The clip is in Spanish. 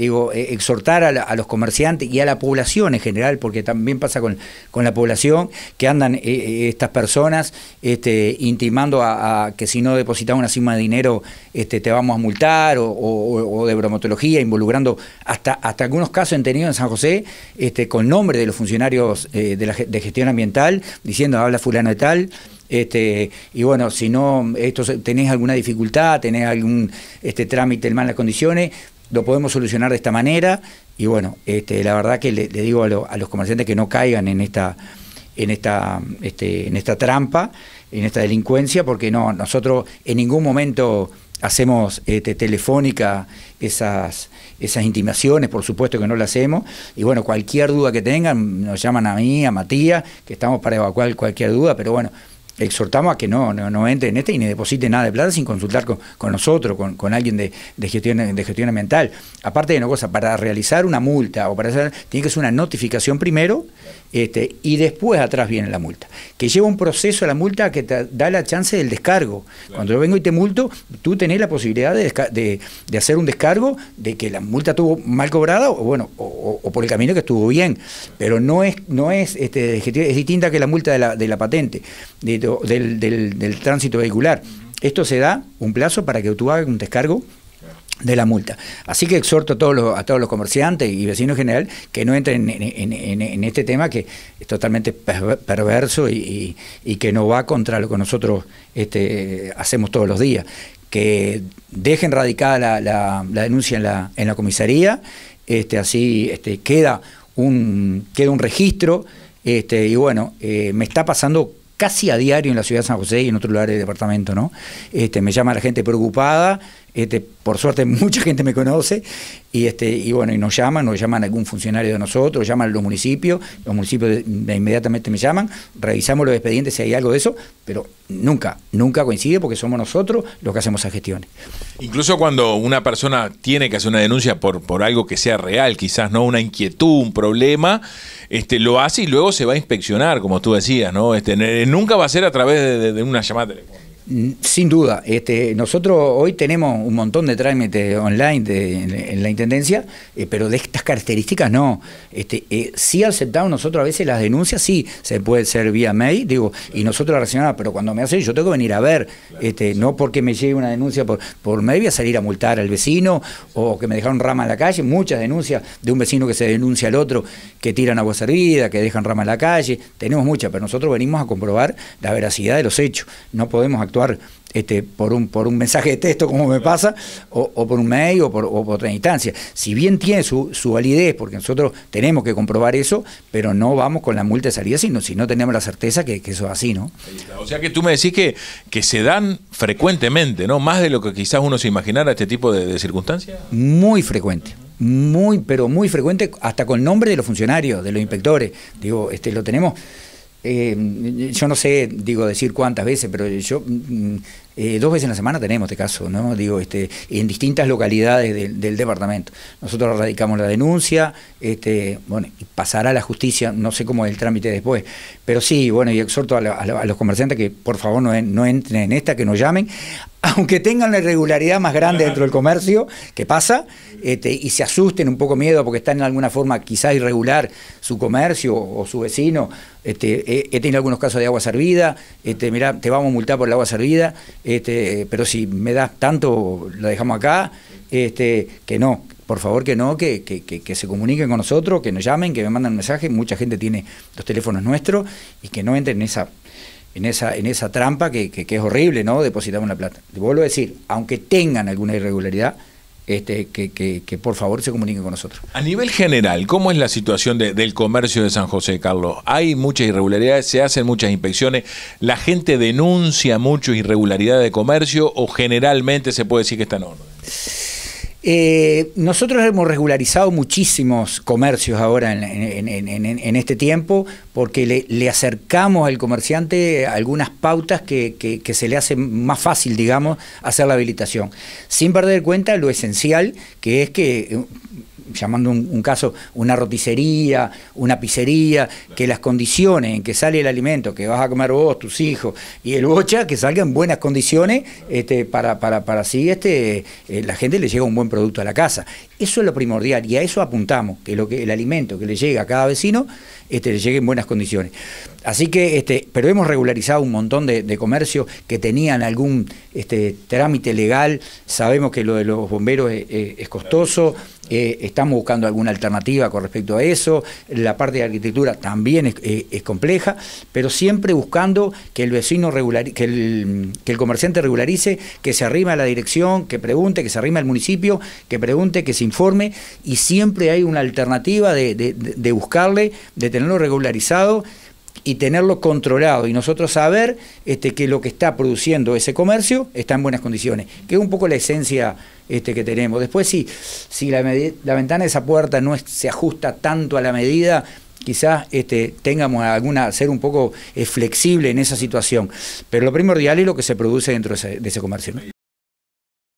digo, eh, exhortar a, los comerciantes y a la población en general, porque también pasa con, con la población, que andan eh, eh, estas personas este, intimando a, que si no depositas una suma de dinero este, te vamos a multar o, de bromatología, involucrando hasta, hasta algunos casos he tenido en San José este, con nombre de los funcionarios de, gestión ambiental, diciendo habla fulano de tal. y bueno, si no esto, tenés alguna dificultad, tenés algún este, trámite en malas condiciones, lo podemos solucionar de esta manera. Y bueno, este, la verdad que le, digo a, los comerciantes que no caigan en esta, en esta, este, en esta trampa, en esta delincuencia, porque no, nosotros en ningún momento hacemos este, telefónica esas, esas intimaciones, por supuesto que no las hacemos. Y bueno, cualquier duda que tengan, nos llaman a mí, a Matías, que estamos para evacuar cualquier duda, pero bueno, exhortamos a que no, no, no entre en este y ni deposite nada de plata sin consultar con, nosotros, con, alguien de, gestión, de gestión ambiental. Aparte de una cosa, para realizar una multa o para hacer, tiene que ser una notificación primero este, y después atrás viene la multa. Que lleva un proceso a la multa que te da la chance del descargo. Cuando yo vengo y te multo, tú tenés la posibilidad de, hacer un descargo de que la multa estuvo mal cobrada o bueno, o, por el camino que estuvo bien. Pero no es, no es, este, distinta que la multa de la, de la patente del, tránsito vehicular. Esto se da un plazo para que tú hagas un descargo de la multa. Así que exhorto a todos los, a todos los comerciantes y vecinos en general que no entren en, este tema que es totalmente perverso y, que no va contra lo que nosotros este, hacemos todos los días. Que dejen radicada la, denuncia en la, comisaría, este, así este, queda, un, queda un registro. Este, y bueno, eh, me está pasando casi a diario en la ciudad de San José y en otros lugares del departamento, ¿no? Este, me llama la gente preocupada este, por suerte mucha gente me conoce y este y bueno y nos llaman nos llaman algún funcionario de nosotros llaman los municipios los municipios inmediatamente me llaman revisamos los expedientes si hay algo de eso pero nunca nunca coincide porque somos nosotros los que hacemos esas gestiones incluso cuando una persona tiene que hacer una denuncia por por algo que sea real quizás no una inquietud un problema este lo hace y luego se va a inspeccionar como tú decías no este nunca va a ser a través de, de una llamada telefónica sin duda, este, nosotros hoy tenemos un montón de trámites online en, la Intendencia, eh, pero de estas características no. Este, eh, sí aceptamos nosotros a veces las denuncias, sí, se puede ser vía mail, digo, y nosotros la reaccionamos, pero cuando me hacen yo tengo que venir a ver, este, no porque me llegue una denuncia por, por mail voy a salir a multar al vecino o que me dejaron rama en la calle, muchas denuncias de un vecino que se denuncia al otro, que tiran agua servida, que dejan rama en la calle, tenemos muchas, pero nosotros venimos a comprobar la veracidad de los hechos, no podemos actuar este, por, un, por un mensaje de texto, como me pasa, o, por un mail o por, otra instancia. Si bien tiene su, validez, porque nosotros tenemos que comprobar eso, pero no vamos con la multa de salida sino si no tenemos la certeza que, eso es así, ¿no? O sea que tú me decís que, que se dan frecuentemente, ¿no? Más de lo que quizás uno se imaginara este tipo de, circunstancias. Muy frecuente muy, pero muy frecuente, hasta con el nombre de los funcionarios, de los inspectores. Digo, este, lo tenemos eh, yo no sé, digo, decir cuántas veces, pero yo mm, mm, eh, dos veces en la semana tenemos este caso, ¿no? Digo, este, en distintas localidades del, departamento. Nosotros radicamos la denuncia, este, bueno, pasará la justicia, no sé cómo es el trámite después, pero sí, bueno, y exhorto a, los comerciantes que por favor no, no entren en esta, que nos llamen, aunque tengan la irregularidad más grande dentro del comercio, que pasa, este, y se asusten un poco miedo porque están en alguna forma quizás irregular su comercio o su vecino. Este, he, tenido algunos casos de agua servida, este, te vamos a multar por el agua servida, este, pero si me das tanto, la dejamos acá, que no, por favor que no, que, se comuniquen con nosotros, que nos llamen, que me manden un mensaje. Mucha gente tiene los teléfonos nuestros y que no entren en esa en esa, en esa trampa que, que, es horrible, ¿no? Depositamos la plata. vuelvo a decir, aunque tengan alguna irregularidad, este, que, que, por favor se comuniquen con nosotros. A nivel general, ¿cómo es la situación del comercio de San José, Carlos? Hay muchas irregularidades, se hacen muchas inspecciones, la gente denuncia mucho irregularidad de comercio o generalmente se puede decir que está en orden. Eh, nosotros hemos regularizado muchísimos comercios ahora en, este tiempo porque le, acercamos al comerciante algunas pautas que, que, se le hace más fácil, digamos, hacer la habilitación, sin perder cuenta lo esencial que es que llamando un, caso, una roticería, una pizzería, que las condiciones en que sale el alimento que vas a comer vos, tus hijos y el bocha, que salga en buenas condiciones este, para, para, para así este, eh, la gente le llega un buen producto a la casa. Eso es lo primordial y a eso apuntamos, que, lo que el alimento que le llega a cada vecino este, le llegue en buenas condiciones. Así que, este, pero hemos regularizado un montón de, comercios que tenían algún este, trámite legal, sabemos que lo de los bomberos es, costoso, eh, está estamos buscando alguna alternativa con respecto a eso. La parte de arquitectura también es, eh, compleja, pero siempre buscando que el vecino regular, que el, comerciante regularice, que se arrime a la dirección, que pregunte, que se arrime al municipio, que pregunte, que se informe, y siempre hay una alternativa de buscarle, de tenerlo regularizado y tenerlo controlado y nosotros saber este, que lo que está produciendo ese comercio está en buenas condiciones, que es un poco la esencia este, que tenemos. Después, si, si la, ventana de esa puerta no se ajusta tanto a la medida, quizás este, tengamos alguna, ser un poco eh, flexible en esa situación. Pero lo primordial es lo que se produce dentro de ese, comercio.